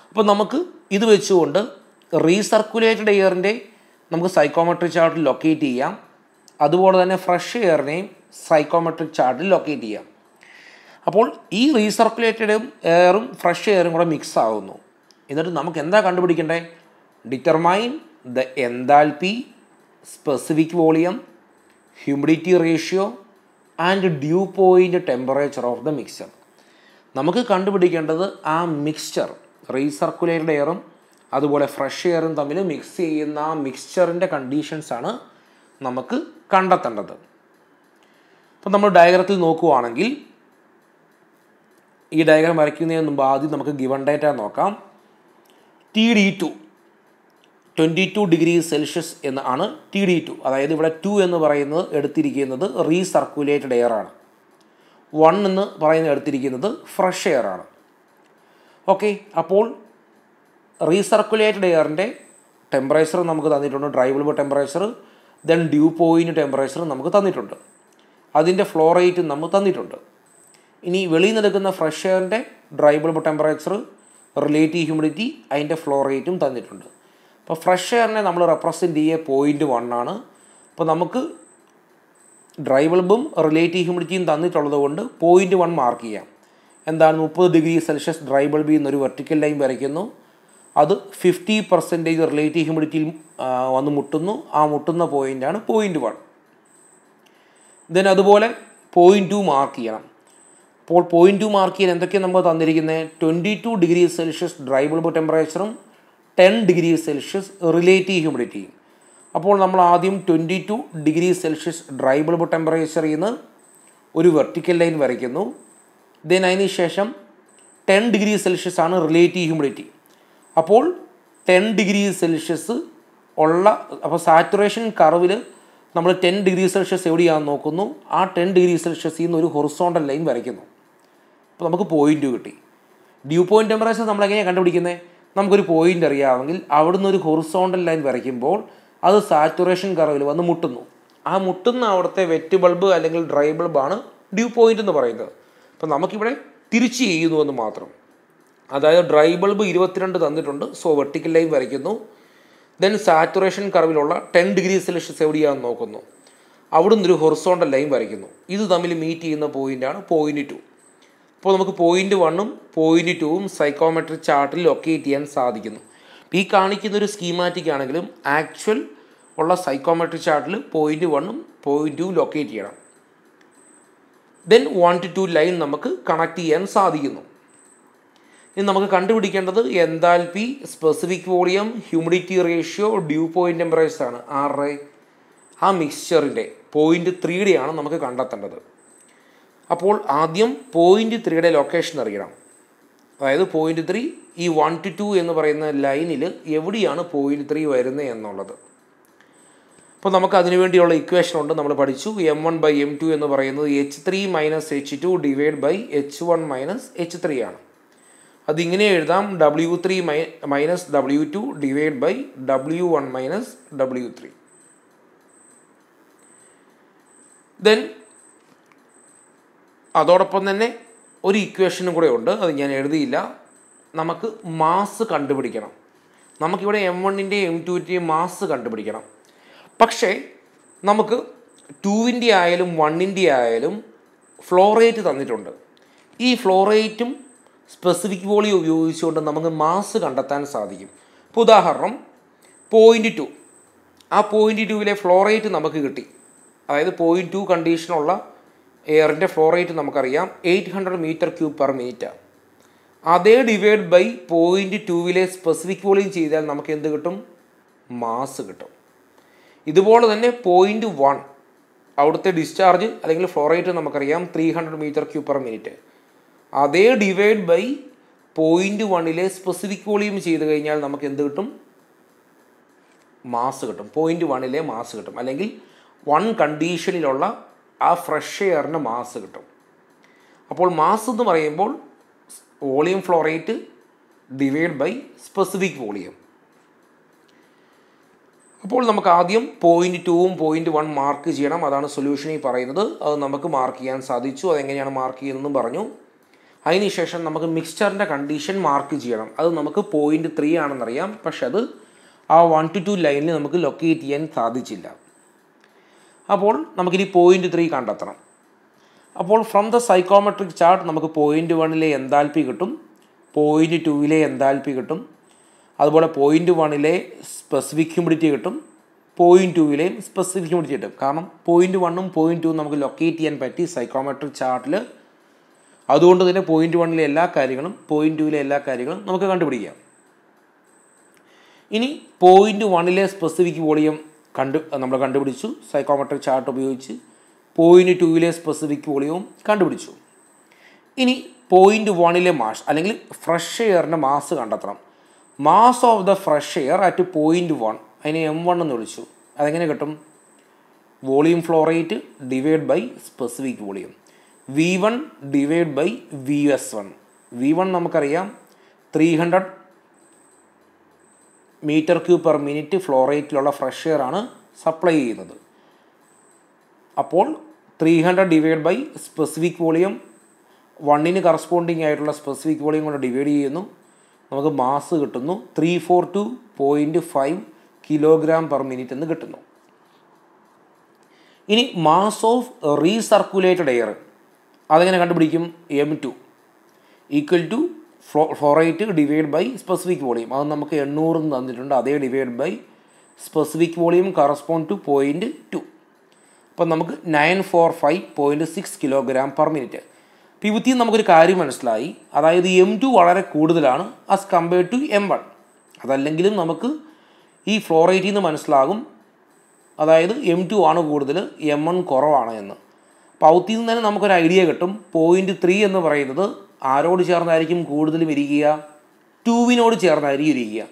അപ്പോൾ നമുക്ക് ഇത് വെച്ചുകൊണ്ട് റീസർക്കുലേറ്റഡ് എയറിൻ്റെ നമുക്ക് സൈക്കോമെട്രിക് ചാർട്ടിൽ ലൊക്കേറ്റ് ചെയ്യാം അതുപോലെ തന്നെ ഫ്രഷ് എയറിനെയും സൈക്കോമെട്രിക് ചാർട്ടിൽ ലൊക്കേറ്റ് ചെയ്യാം അപ്പോൾ ഈ റീസർക്കുലേറ്റഡും എയറും ഫ്രഷ് എയറും കൂടെ മിക്സ് ആകുന്നു എന്നിട്ട് നമുക്ക് എന്താ കണ്ടുപിടിക്കേണ്ടേ determine the enthalpy specific volume humidity ratio and dew point temperature of the mixture നമുക്ക് കണ്ടുപിടിക്കേണ്ടത് ആ മിക്സ്ചർ റീസർക്കുലേറ്റഡ് എയറും അതുപോലെ ഫ്രഷ് എയറും തമ്മിൽ മിക്സ് ചെയ്യുന്ന ആ മിക്സ്ചറിൻ്റെ കണ്ടീഷൻസാണ് നമുക്ക് കണ്ടെത്തേണ്ടത് അപ്പം നമ്മൾ ഡയഗ്രത്തിൽ നോക്കുവാണെങ്കിൽ ഈ ഡയഗ്രം വരയ്ക്കുന്നതിന് മുമ്പ് ആദ്യം നമുക്ക് ഗിവൺ ഡേറ്റ നോക്കാം T D two twenty two degree Celsius എന്നാണ് ടി ഡി ടു അതായത് ഇവിടെ ടു എന്ന് പറയുന്നത് എടുത്തിരിക്കുന്നത് റീസർക്കുലേറ്റഡ് എയർ ആണ് വൺ എന്ന് പറയുന്നത് എടുത്തിരിക്കുന്നത് ഫ്രഷ് എയർ ആണ് ഓക്കെ അപ്പോൾ റീസർക്കുലേറ്റഡ് എയറിൻ്റെ ടെമ്പറേച്ചർ നമുക്ക് തന്നിട്ടുണ്ട് dry temperature then dew point temperature നമുക്ക് തന്നിട്ടുണ്ട് അതിൻ്റെ ഫ്ലോ റേറ്റ് നമുക്ക് തന്നിട്ടുണ്ട് ഇനി വെളിയിൽ നിൽക്കുന്ന ഫ്രഷ് എയറിൻ്റെ ഡ്രൈ ടെമ്പറേച്ചർ റിലേറ്റീവ് ഹ്യൂമിഡിറ്റി അതിൻ്റെ ഫ്ലോ റേറ്റും തന്നിട്ടുണ്ട് അപ്പോൾ ഫ്രഷ് എയറിനെ നമ്മൾ റെപ്രസെൻ്റ് ചെയ്യുക പോയിൻറ്റ് വൺ ആണ് അപ്പോൾ നമുക്ക് ഡ്രൈ ബൾബും റിലേറ്റീവ് ഹ്യൂമിഡിറ്റിയും തന്നിട്ടുള്ളത് കൊണ്ട് പോയിൻറ്റ് വൺ മാർക്ക് ചെയ്യാം എന്താണ് മുപ്പത് ഡിഗ്രി സെൽഷ്യസ് ഡ്രൈ ബൾബ് എന്നൊരു വെർട്ടിക്കൽ ലൈൻ വരയ്ക്കുന്നു അത് ഫിഫ്റ്റി പെർസെൻറ്റേജ് റിലേറ്റീവ് ഹ്യൂമിഡിറ്റിയിൽ വന്ന് മുട്ടുന്നു ആ മുട്ടുന്ന പോയിൻ്റാണ് പോയിൻറ്റ് വൺ ദെൻ അതുപോലെ പോയിൻറ്റ് ടു മാർക്ക് ചെയ്യണം അപ്പോൾ പോയിൻറ്റ് ടു മാർക്ക് ചെയ്യാൻ എന്തൊക്കെയാണ് നമ്മൾ തന്നിരിക്കുന്നത് twenty two degree Celsius dry bulb ടെമ്പറേച്ചറും ടെൻ ഡിഗ്രി സെൽഷ്യസ് റിലേറ്റീവ് ഹ്യൂമിഡിറ്റിയും അപ്പോൾ നമ്മൾ ആദ്യം twenty two degree Celsius dry bulb ടെമ്പറേച്ചറിൽ നിന്ന് ഒരു വെർട്ടിക്കൽ ലൈൻ വരയ്ക്കുന്നു ദെൻ അതിന് ശേഷം ടെൻ ഡിഗ്രി സെൽഷ്യസ് ആണ് റിലേറ്റീവ് ഹ്യൂമിഡിറ്റി അപ്പോൾ ടെൻ ഡിഗ്രി സെൽഷ്യസ് ഉള്ള അപ്പോൾ സാച്ചുറേഷൻ കറവിൽ നമ്മൾ ടെൻ ഡിഗ്രി സെൽഷ്യസ് എവിടെയാണെന്ന് നോക്കുന്നു ആ ടെൻ ഡിഗ്രി സെൽഷ്യസിൽ നിന്ന് ഒരു ഹൊറിസോണ്ടൽ ലൈൻ വരയ്ക്കുന്നു അപ്പോൾ നമുക്ക് പോയിൻറ്റ് കിട്ടി ഡ്യൂ പോയിൻറ്റ് ടെമ്പറേച്ചർ നമ്മൾ എങ്ങനെയാണ് കണ്ടുപിടിക്കുന്നത് നമുക്കൊരു പോയിൻ്റ് അറിയാമെങ്കിൽ അവിടുന്ന് ഒരു ഹൊറിസോണ്ടൽ ലൈൻ വരയ്ക്കുമ്പോൾ അത് സാച്ചുറേഷൻ കറവിൽ വന്ന് മുട്ടുന്നു ആ മുട്ടുന്ന അവിടുത്തെ വെറ്റ് ബൾബ് അല്ലെങ്കിൽ ഡ്രൈ ബൾബാണ് ഡ്യൂ പോയിൻ്റ് എന്ന് പറയുന്നത് അപ്പം നമുക്കിവിടെ തിരിച്ച് ചെയ്യുന്നു എന്ന് മാത്രം അതായത് ഡ്രൈ ബൾബ് ഇരുപത്തിരണ്ട് തന്നിട്ടുണ്ട് സോ വെർട്ടിക്കൽ ലൈൻ വരയ്ക്കുന്നു ദെൻ സാച്ചുറേഷൻ കർവിലുള്ള ടെൻ ഡിഗ്രി സെൽഷ്യസ് എവിടെയാന്ന് നോക്കുന്നു അവിടുന്ന് ഒരു ഹൊറിസോണ്ടൽ ലൈൻ വരയ്ക്കുന്നു ഇത് തമ്മിൽ മീറ്റ് ചെയ്യുന്ന പോയിൻ്റാണ് പോയിന്റ് ടു അപ്പോൾ നമുക്ക് പോയിൻറ്റ് വണ്ണും പോയിൻറ്റ് ടുവും സൈക്കോമെട്രിക് ചാർട്ടിൽ ലൊക്കേറ്റ് ചെയ്യാൻ സാധിക്കുന്നു ഈ കാണിക്കുന്ന ഒരു സ്കീമാറ്റിക് ആണെങ്കിലും ആക്ച്വൽ ഉള്ള സൈക്കോമെട്രിക് ചാർട്ടിൽ പോയിൻറ്റ് വണ്ണും പോയിൻറ്റ് ടു ലൊക്കേറ്റ് ചെയ്യണം then one to two line നമുക്ക് കണക്ട് ചെയ്യാൻ സാധിക്കുന്നു ഇനി നമുക്ക് കണ്ടുപിടിക്കേണ്ടത് enthalpy specific volume humidity ratio dew point temperature ആണ് ആറ് ആ മിക്സ്ചറിൻ്റെ പോയിൻ്റ് ത്രീയുടെയാണ് നമുക്ക് കണ്ടെത്തേണ്ടത് അപ്പോൾ ആദ്യം പോയിൻറ്റ് ത്രീയുടെ ലൊക്കേഷൻ അറിയണം അതായത് പോയിൻറ്റ് ത്രീ ഈ വൺ ടു ടു എന്ന് പറയുന്ന ലൈനിൽ എവിടെയാണ് പോയിൻറ്റ് ത്രീ വരുന്നത് എന്നുള്ളത് അപ്പോൾ നമുക്ക് അതിനു വേണ്ടിയുള്ള ഇക്വേഷൻ ഉണ്ട് നമ്മൾ പഠിച്ചു M one by M two എന്ന് പറയുന്നത് H three minus H two divide by H one minus H three ആണ് അതിങ്ങനെ എഴുതാം ഡബ്ല്യു ത്രീ മൈ minus W two divide by W one minus W three then അതോടൊപ്പം തന്നെ ഒരു ഇക്വേഷനും കൂടെ ഉണ്ട് അത് ഞാൻ എഴുതിയില്ല നമുക്ക് മാസ് കണ്ടുപിടിക്കണം നമുക്കിവിടെ എം വണ്ണിൻ്റെയും എം ടുവിൻ്റെയും മാസ് കണ്ടുപിടിക്കണം പക്ഷേ നമുക്ക് ടുവിൻ്റെ ആയാലും വണ്ണിൻ്റെ ആയാലും ഫ്ലോ റേറ്റ് തന്നിട്ടുണ്ട് ഈ ഫ്ലോ റേറ്റും സ്പെസിഫിക് വോളിയും ഉപയോഗിച്ചുകൊണ്ട് നമുക്ക് മാസ് കണ്ടെത്താൻ സാധിക്കും ഇപ്പോൾ ഉദാഹരണം പോയിൻ്റ് ടു ആ പോയിൻ്റ് ടുവിലെ ഫ്ലോ റേറ്റ് നമുക്ക് കിട്ടി അതായത് പോയിൻറ്റ് ടു കണ്ടീഷനുള്ള എയറിൻ്റെ ഫ്ലോ റേറ്റ് നമുക്കറിയാം eight hundred metre cube per minute അതേ ഡിവൈഡ് ബൈ പോയിൻറ്റ് ടൂവിലെ സ്പെസിഫിക് വോളിയം ചെയ്താൽ നമുക്ക് എന്ത് കിട്ടും മാസ് കിട്ടും ഇതുപോലെ തന്നെ പോയിൻറ്റ് വൺ അവിടുത്തെ ഡിസ്ചാർജ് അല്ലെങ്കിൽ ഫ്ലോ റേറ്റ് നമുക്കറിയാം three hundred metre cube per minute അതേ ഡിവൈഡ് ബൈ പോയിൻറ്റ് വണ്ണിലെ സ്പെസിഫിക് വോളിയം ചെയ്ത് കഴിഞ്ഞാൽ നമുക്ക് എന്ത് കിട്ടും മാസ് കിട്ടും പോയിൻറ്റ് വണ്ണിലെ മാസ് കിട്ടും അല്ലെങ്കിൽ വൺ കണ്ടീഷനിലുള്ള ആ ഫ്രഷ് എയറിന് മാസ് കിട്ടും അപ്പോൾ മാസ് എന്ന് പറയുമ്പോൾ volume flow rate divide by specific volume അപ്പോൾ നമുക്ക് ആദ്യം പോയിന്റ് ടുവും പോയിന്റ് വൺ മാർക്ക് ചെയ്യണം അതാണ് ഈ പറയുന്നത് അത് നമുക്ക് മാർക്ക് ചെയ്യാൻ സാധിച്ചു അതെങ്ങനെയാണ് മാർക്ക് ചെയ്യുന്നതെന്ന് പറഞ്ഞു അതിനുശേഷം നമുക്ക് മിക്സ്ചറിൻ്റെ കണ്ടീഷൻ മാർക്ക് ചെയ്യണം അത് നമുക്ക് പോയിന്റ് ത്രീ ആണെന്നറിയാം പക്ഷെ അത് ആ വൺ ടു ടു ലൈനിൽ നമുക്ക് ലൊക്കേറ്റ് ചെയ്യാൻ സാധിച്ചില്ല അപ്പോൾ നമുക്കിനി പോയിൻ്റ് ത്രീ കണ്ടെത്തണം അപ്പോൾ ഫ്രം ദ സൈക്കോമെട്രിക് ചാർട്ട് നമുക്ക് പോയിൻറ്റ് വണ്ണിലെ എന്താൽപ്പി കിട്ടും പോയിൻറ്റ് ടുവിലെ എന്താൽപ്പി കിട്ടും അതുപോലെ പോയിൻറ്റ് വണ്ണിലെ സ്പെസിഫിക് ഹ്യൂമിഡിറ്റി കിട്ടും പോയിൻറ്റ് ടുവിലെയും സ്പെസിഫിക് ഹ്യൂമിഡിറ്റി കിട്ടും കാരണം പോയിൻറ്റ് വണ്ണും പോയിൻറ്റ് ടുവും നമുക്ക് ലൊക്കേറ്റ് ചെയ്യാൻ പറ്റി സൈക്കോമെട്രിക് ചാർട്ടിൽ അതുകൊണ്ട് തന്നെ പോയിൻറ്റ് വണ്ണിലെ എല്ലാ കാര്യങ്ങളും പോയിൻറ്റ് ടുവിലെ എല്ലാ കാര്യങ്ങളും നമുക്ക് കണ്ടുപിടിക്കാം ഇനി പോയിൻറ്റ് വണ്ണിലെ സ്പെസിഫിക് വോളിയം കണ്ട് നമ്മൾ കണ്ടുപിടിച്ചു സൈക്കോമെട്രിക് ചാർട്ട് ഉപയോഗിച്ച് പോയിൻറ്റ് ടൂവിലെ സ്പെസിഫിക് വോളിയവും കണ്ടുപിടിച്ചു ഇനി പോയിൻ്റ് വണ്ണിലെ മാസ് അല്ലെങ്കിൽ ഫ്രഷ് എയറിൻ്റെ മാസ് കണ്ടെത്തണം mass of the fresh air at point one അതിനെ എം വൺ എന്ന് വിളിച്ചു അതെങ്ങനെ കിട്ടും volume flow rate divide by specific volume V one divide by V S one V one നമുക്കറിയാം three hundred metre cube per minute flow റേറ്റിലുള്ള fresh air ആണ് supply ചെയ്യുന്നത് അപ്പോൾ three hundred divide by specific volume വണ്ണിന് corresponding ആയിട്ടുള്ള specific volume കൊണ്ട് divide ചെയ്യുന്നു നമുക്ക് മാസ് കിട്ടുന്നു three four two point five kilogram per minute എന്ന് കിട്ടുന്നു ഇനി മാസ് ഓഫ് റീസർക്കുലേറ്റഡ് എയർ അതെങ്ങനെ കണ്ടുപിടിക്കും M two equal to flow flow rate divide by specific volume അത് നമുക്ക് എണ്ണൂറ് തന്നിട്ടുണ്ട് അതേ divide by specific volume correspond to point two അപ്പം നമുക്ക് nine four five point six kilogram per minute അപ്പോൾ ഇവത്തിൽ നമുക്കൊരു കാര്യം മനസ്സിലായി അതായത് എം ടു വളരെ കൂടുതലാണ് as compared to M one അതല്ലെങ്കിലും നമുക്ക് ഈ ഫ്ലോ റേറ്റിൽ നിന്ന് മനസ്സിലാകും അതായത് എം ടു ആണ് കൂടുതൽ എം വൺ കുറവാണ് എന്ന് അപ്പോൾ ഔത്തിൽ നിന്ന് തന്നെ നമുക്കൊരു ഐഡിയ കിട്ടും പോയിൻറ്റ് ത്രീ എന്ന് പറയുന്നത് ആരോട് ചേർന്നായിരിക്കും കൂടുതലും ഇരിക്കുക ടൂവിനോട് ചേർന്നായിരിക്കും ഇരിക്കുക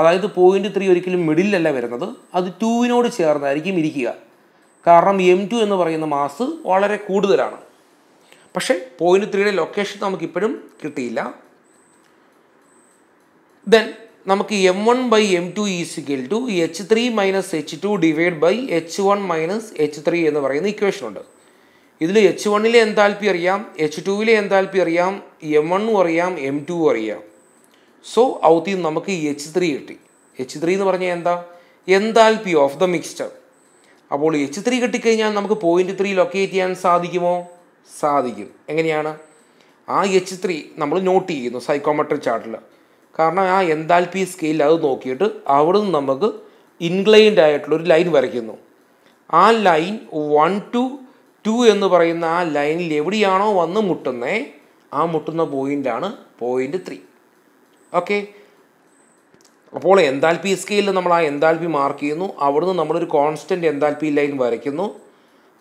അതായത് പോയിന്റ് ത്രീ ഒരിക്കലും മിഡിലല്ല വരുന്നത് അത് ടൂവിനോട് ചേർന്നായിരിക്കും ഇരിക്കുക കാരണം എം ടു എന്ന് പറയുന്ന മാസ് വളരെ കൂടുതലാണ് പക്ഷേ പോയിന്റ് ത്രീയുടെ ലൊക്കേഷൻ നമുക്കിപ്പോഴും കിട്ടിയില്ല ദെൻ നമുക്ക് M one by M two is equal to H three minus H two divide by H one minus H three എന്ന് പറയുന്ന ഇക്വേഷൻ ഉണ്ട് ഇതിൽ എച്ച് വണ്ണിലെ എന്താൽപ്പി അറിയാം എച്ച് ടുവിലെ എന്താൽപ്പി അറിയാം എം വണ്ണും അറിയാം എം ടു അറിയാം സോ ഔത്തിൽ നമുക്ക് എച്ച് ത്രീ കിട്ടി എച്ച് ത്രീ എന്ന് പറഞ്ഞാൽ എന്താ എന്താൽപ്പി ഓഫ് ദ മിക്സ്ചർ അപ്പോൾ എച്ച് ത്രീ കിട്ടിക്കഴിഞ്ഞാൽ നമുക്ക് പോയിന്റ് ത്രീ ലൊക്കേറ്റ് ചെയ്യാൻ സാധിക്കുമോ സാധിക്കും എങ്ങനെയാണ് ആ എച്ച് ത്രീ നമ്മൾ നോട്ട് ചെയ്യുന്നു സൈക്കോമെട്രിക് ചാർട്ടിൽ കാരണം ആ എന്താൽപ്പി സ്കെയിൽ അത് നോക്കിയിട്ട് അവിടെ നിന്ന് നമുക്ക് ഇൻക്ലൈൻഡ് ആയിട്ടുള്ളൊരു ലൈൻ വരയ്ക്കുന്നു ആ ലൈൻ വൺ ടു ടു എന്ന് പറയുന്ന ആ ലൈനിൽ എവിടെയാണോ വന്ന് മുട്ടുന്നത് ആ മുട്ടുന്ന പോയിൻ്റാണ് പോയിൻ്റ് ത്രീ ഓക്കെ അപ്പോൾ എന്താൽപി സ്കെയിലിൽ നമ്മൾ ആ എന്താൽപി മാർക്ക് ചെയ്യുന്നു അവിടുന്ന് നമ്മളൊരു കോൺസ്റ്റൻറ്റ് എന്താൽപി ലൈൻ വരയ്ക്കുന്നു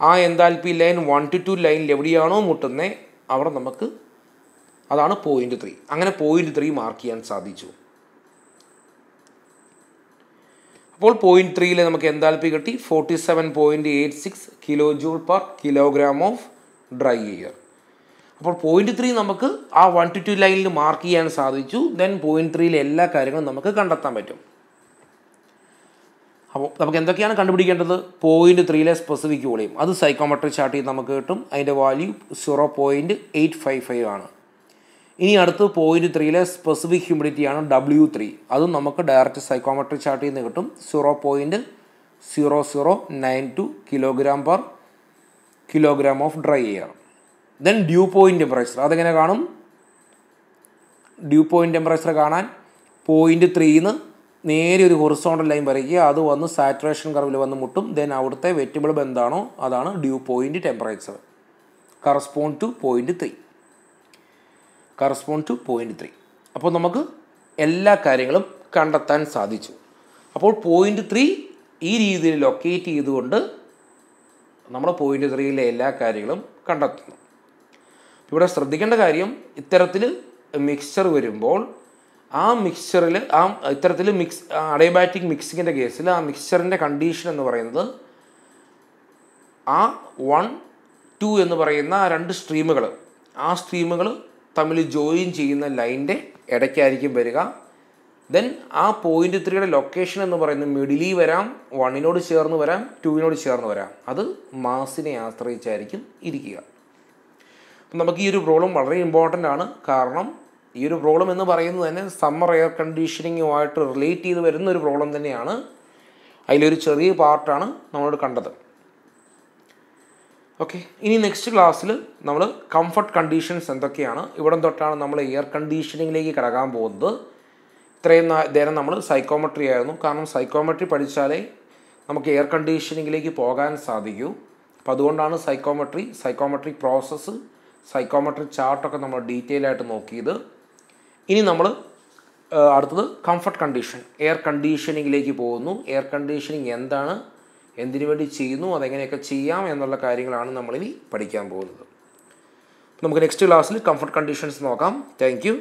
ആ enthalpy line one to two ലൈനിൽ എവിടെയാണോ മുട്ടുന്നത് അവിടെ നമുക്ക് അതാണ് പോയിൻ്റ് ത്രീ അങ്ങനെ പോയിൻ്റ് ത്രീ മാർക്ക് ചെയ്യാൻ സാധിച്ചു അപ്പോൾ പോയിന്റ് ത്രീയിൽ നമുക്ക് എന്താൽപ്പി കിട്ടി forty seven point eight six kilo joule per kilogram of dry air അപ്പോൾ പോയിന്റ് ത്രീ നമുക്ക് ആ വൺ ടു ടു ലൈനിൽ മാർക്ക് ചെയ്യാൻ സാധിച്ചു ദെൻ പോയിന്റ് ത്രീയിലെ എല്ലാ കാര്യങ്ങളും നമുക്ക് കണ്ടെത്താൻ പറ്റും അപ്പോൾ നമുക്ക് എന്തൊക്കെയാണ് കണ്ടുപിടിക്കേണ്ടത് പോയിന്റ് ത്രീയിലെ സ്പെസിഫിക് വോളിയം അത് സൈക്കോമെട്രിക് ചാർട്ടിൽ നമുക്ക് കിട്ടും അതിൻ്റെ value zero point eight five five ആണ് ഇനി അടുത്ത പോയിന്റ് ത്രീയിലെ സ്പെസിഫിക് ഹ്യൂമിഡിറ്റി ആണ് ഡബ്ല്യു ത്രീ അതും നമുക്ക് ഡയറക്റ്റ് സൈക്കോമെട്രി ചാർട്ടിൽ നിന്ന് കിട്ടും zero point zero zero nine two kilogram per kilogram of dry air then dew point temperature അതെങ്ങനെ കാണും ഡ്യൂ പോയിൻറ്റ് ടെമ്പറേച്ചർ കാണാൻ പോയിൻറ്റ് ത്രീന്ന് നേരെ ഒരു ഹൊറിസോണ്ടൽ ലൈൻ വരയ്ക്കുക അത് വന്ന് സാറ്റുറേഷൻ കർവിൽ വന്ന് മുട്ടും ദെൻ അവിടുത്തെ വെറ്റിബിൾ ബന്ധാണോ അതാണ് dew point temperature correspond to point three correspond to point three അപ്പോൾ നമുക്ക് എല്ലാ കാര്യങ്ങളും കണ്ടെത്താൻ സാധിച്ചു അപ്പോൾ പോയിൻറ്റ് ത്രീ ഈ രീതിയിൽ ലൊക്കേറ്റ് ചെയ്തുകൊണ്ട് നമ്മൾ പോയിൻ്റ് ത്രീയിലെ എല്ലാ കാര്യങ്ങളും കണ്ടെത്തുന്നു ഇവിടെ ശ്രദ്ധിക്കേണ്ട കാര്യം ഇത്തരത്തിൽ മിക്സ്ചർ വരുമ്പോൾ ആ മിക്സ്ചറിൽ ആ ഇത്തരത്തിൽ മിക്സ് അഡയബാറ്റിക് മിക്സിങ്ങിൻ്റെ കേസിൽ ആ മിക്സ്ചറിൻ്റെ കണ്ടീഷൻ എന്ന് പറയുന്നത് ആ വൺ ടു എന്ന് പറയുന്ന ആ രണ്ട് സ്ട്രീമുകൾ ആ സ്ട്രീമുകൾ തമ്മിൽ ജോയിൻ ചെയ്യുന്ന ലൈൻ്റെ ഇടയ്ക്കായിരിക്കും വരിക ദെൻ ആ പോയിന്റ് ത്രീയുടെ ലൊക്കേഷൻ എന്ന് പറയുന്നത് മിഡിലി വരാം വണ്ണിനോട് ചേർന്ന് വരാം ടൂവിനോട് ചേർന്ന് വരാം അത് മാസിനെ ആശ്രയിച്ചായിരിക്കും ഇരിക്കുക അപ്പം നമുക്ക് ഈ ഒരു പ്രോബ്ലം വളരെ ഇമ്പോർട്ടൻ്റ് ആണ് കാരണം ഈ ഒരു പ്രോബ്ലം എന്ന് പറയുന്നത് തന്നെ സമ്മർ എയർ കണ്ടീഷനിങ്ങുമായിട്ട് റിലേറ്റ് ചെയ്ത് വരുന്ന ഒരു പ്രോബ്ലം തന്നെയാണ് അതിലൊരു ചെറിയ പാർട്ടാണ് നമ്മളോട് കണ്ടത് ഓക്കെ ഇനി നെക്സ്റ്റ് ക്ലാസ്സിൽ നമ്മൾ കംഫർട്ട് കണ്ടീഷൻസ് എന്തൊക്കെയാണ് ഇവിടെ തൊട്ടാണ് നമ്മൾ എയർ കണ്ടീഷനിങ്ങിലേക്ക് കിടക്കാൻ പോകുന്നത് ഇത്രയും നേരം നമ്മൾ സൈക്കോമെട്രി ആയിരുന്നു കാരണം സൈക്കോമെട്രി പഠിച്ചാലേ നമുക്ക് എയർ കണ്ടീഷനിങ്ങിലേക്ക് പോകാൻ സാധിക്കൂ അപ്പോൾ അതുകൊണ്ടാണ് സൈക്കോമെട്രി സൈക്കോമെട്രിക് പ്രോസസ്സ് സൈക്കോമെട്രിക് ചാർട്ടൊക്കെ നമ്മൾ ഡീറ്റെയിൽ ആയിട്ട് നോക്കിയത് ഇനി നമ്മൾ അടുത്തത് കംഫർട്ട് കണ്ടീഷൻ എയർ കണ്ടീഷനിങ്ങിലേക്ക് പോകുന്നു എയർ കണ്ടീഷനിങ് എന്താണ് എന്തിനു വേണ്ടി ചെയ്യുന്നു അതെങ്ങനെയൊക്കെ ചെയ്യാം എന്നുള്ള കാര്യങ്ങളാണ് നമ്മളിനി പഠിക്കാൻ പോകുന്നത് നമുക്ക് നെക്സ്റ്റ് ക്ലാസ്സിൽ കംഫർട്ട് കണ്ടീഷൻസ് നോക്കാം താങ്ക്